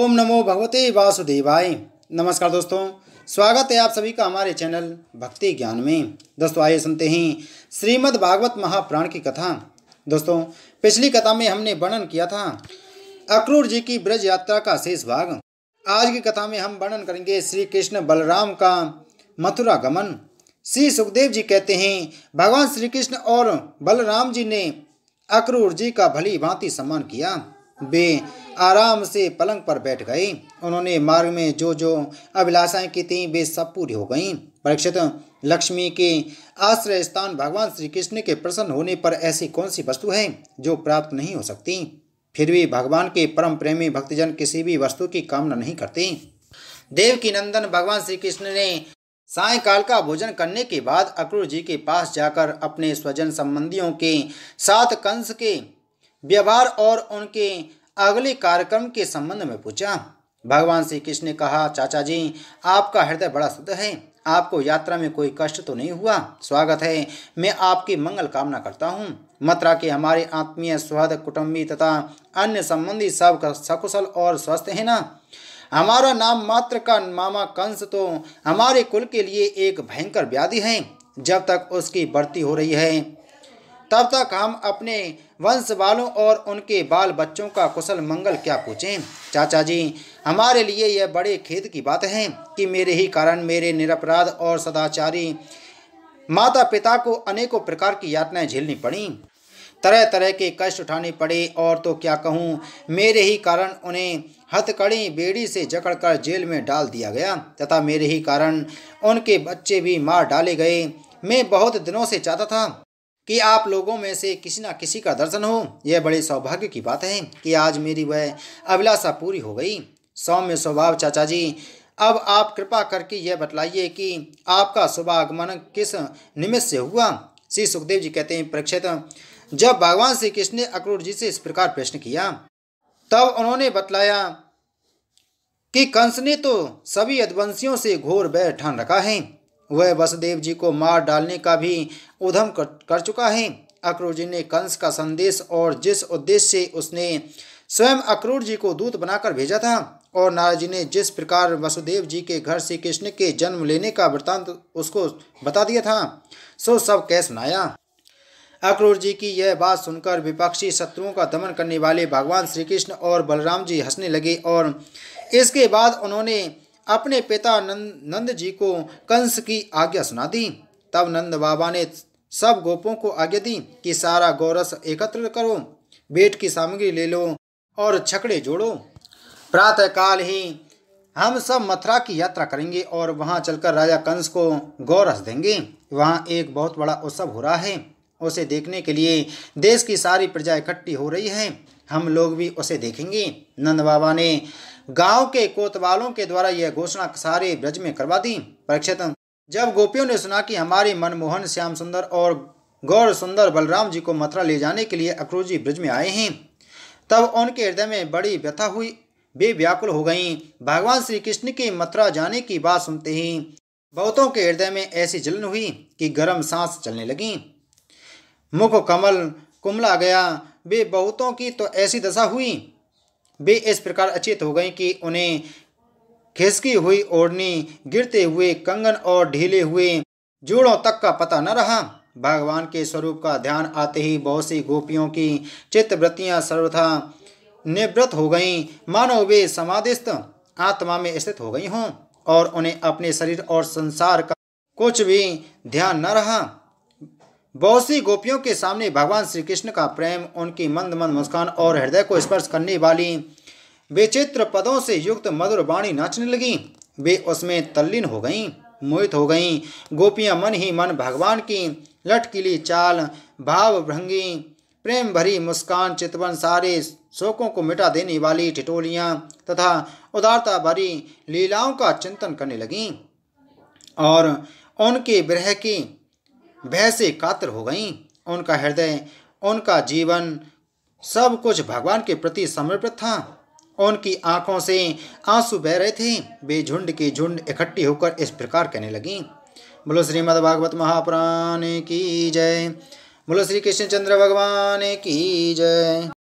ओम नमो भगवते वासुदेवाय नमस्कार दोस्तों स्वागत है आप सभी का हमारे चैनल भक्ति ज्ञान में दोस्तों आइए सुनते हैं श्रीमद् भागवत महाप्राण की कथा दोस्तों पिछली कथा में हमने वर्णन किया था अक्रूर जी की ब्रज यात्रा का शेष भाग आज की कथा में हम वर्णन करेंगे श्री कृष्ण बलराम का मथुरा गमन श्री सुखदेव जी कहते हैं भगवान श्री कृष्ण और बलराम जी ने अक्रूर जी का भली भांति सम्मान किया वे आराम से पलंग पर बैठ गए उन्होंने मार्ग में जो जो अभिलाषाएं की थीं वे सब पूरी हो गईं परीक्षित लक्ष्मी के आश्रय स्थान भगवान श्री कृष्ण के प्रसन्न होने पर ऐसी कौन सी वस्तु है जो प्राप्त नहीं हो सकती फिर भी भगवान के परम प्रेमी भक्तजन किसी भी वस्तु की कामना नहीं करते देव की नंदन भगवान श्री कृष्ण ने सायकाल का भोजन करने के बाद अक्रूर जी के पास जाकर अपने स्वजन संबंधियों के साथ कंस के व्यवहार और उनके अगले कार्यक्रम के संबंध में पूछा भगवान श्री कृष्ण ने कहा चाचा जी आपका हृदय बड़ा शुद्ध है आपको यात्रा में कोई कष्ट तो नहीं हुआ स्वागत है मैं आपकी मंगल कामना करता हूँ मथुरा के हमारे आत्मीय स्वाद कुटुम्बी तथा अन्य संबंधी सब सकुशल और स्वस्थ है ना हमारा नाम मात्र का मामा कंस तो हमारे कुल के लिए एक भयंकर व्याधि है जब तक उसकी बढ़ती हो रही है तब तक हम अपने वंश वालों और उनके बाल बच्चों का कुशल मंगल क्या पूछें चाचा जी हमारे लिए यह बड़े खेद की बात है कि मेरे ही कारण मेरे निरपराध और सदाचारी माता पिता को अनेकों प्रकार की यातनाएं झेलनी पड़ी तरह तरह के कष्ट उठाने पड़े और तो क्या कहूँ मेरे ही कारण उन्हें हथकड़ी बेड़ी से जकड़कर जेल में डाल दिया गया तथा मेरे ही कारण उनके बच्चे भी मार डाले गए मैं बहुत दिनों से चाहता था कि आप लोगों में से किसी ना किसी का दर्शन हो यह बड़े सौभाग्य की बात है कि आज मेरी वह अभिलाषा पूरी हो गई सौम्य स्वभाव चाचा जी अब आप कृपा करके यह बतलाइए कि आपका शुभागमन किस निमित्त से हुआ श्री सुखदेव जी कहते हैं परीक्षित जब भगवान श्री कृष्ण ने अक्रूर जी से इस प्रकार प्रश्न किया तब उन्होंने बतलाया कि कंस ने तो सभी यदवंशियों से घोर बैर ठान रखा है वह वसुदेव जी को मार डालने का भी उधम कर, कर चुका है अक्रूर जी ने कंस का संदेश और जिस उद्देश्य से उसने स्वयं अक्रूर जी को दूत बनाकर भेजा था और नारद जी ने जिस प्रकार वसुदेव जी के घर से कृष्ण के जन्म लेने का वृतांत उसको बता दिया था सो सब कह सुनाया अक्रूर जी की यह बात सुनकर विपक्षी शत्रुओं का दमन करने वाले भगवान श्री कृष्ण और बलराम जी हंसने लगे और इसके बाद उन्होंने अपने पिता नंद नंद जी को कंस की आज्ञा सुना दी तब नंद बाबा ने सब गोपों को आज्ञा दी कि सारा गौरस एकत्र करो बेट की सामग्री ले लो और छकड़े जोड़ो प्रातः काल ही हम सब मथुरा की यात्रा करेंगे और वहां चलकर राजा कंस को गौरस देंगे वहां एक बहुत बड़ा उत्सव हो रहा है उसे देखने के लिए देश की सारी प्रजा इकट्ठी हो रही है हम लोग भी उसे देखेंगे नंद बाबा ने गांव के कोतवालों के द्वारा यह घोषणा सारे ब्रज में करवा दी परीक्षित जब गोपियों ने सुना कि हमारे मनमोहन श्याम सुंदर और गौर सुंदर बलराम जी को मथुरा ले जाने के लिए अक्रोजी ब्रज में आए हैं तब उनके हृदय में बड़ी व्यथा हुई वे व्याकुल हो गईं भगवान श्री कृष्ण के मथुरा जाने की बात सुनते ही बहुतों के हृदय में ऐसी जलन हुई कि गर्म सांस चलने लगी मुख कमल कुमला गया वे बहुतों की तो ऐसी दशा हुई वे इस प्रकार अचेत हो गए कि उन्हें खिसकी हुई ओढ़नी गिरते हुए कंगन और ढीले हुए जोड़ों तक का पता न रहा भगवान के स्वरूप का ध्यान आते ही बहुत सी गोपियों की चित्तवृत्तियाँ सर्वथा निवृत्त हो गईं मानो वे समाधिस्थ आत्मा में स्थित हो गई हों और उन्हें अपने शरीर और संसार का कुछ भी ध्यान न रहा बहुत सी गोपियों के सामने भगवान श्री कृष्ण का प्रेम उनकी मंद मंद मुस्कान और हृदय को स्पर्श करने वाली विचित्र पदों से युक्त मधुर वाणी नाचने लगी वे उसमें तल्लीन हो गईं मोहित हो गईं गोपियां मन ही मन भगवान की लटकीली चाल भावभ्रंगी प्रेम भरी मुस्कान चितवन सारे शोकों को मिटा देने वाली ठिटोलियाँ तथा उदारता भरी लीलाओं का चिंतन करने लगीं और उनके ब्रह की भय से कातर हो गईं उनका हृदय उनका जीवन सब कुछ भगवान के प्रति समर्पित था उनकी आंखों से आंसू बह रहे थे वे झुंड के झुंड इकट्ठी होकर इस प्रकार कहने लगीं बोलो श्रीमद भागवत महापुराण की जय बोलो श्री कृष्णचंद्र भगवान की जय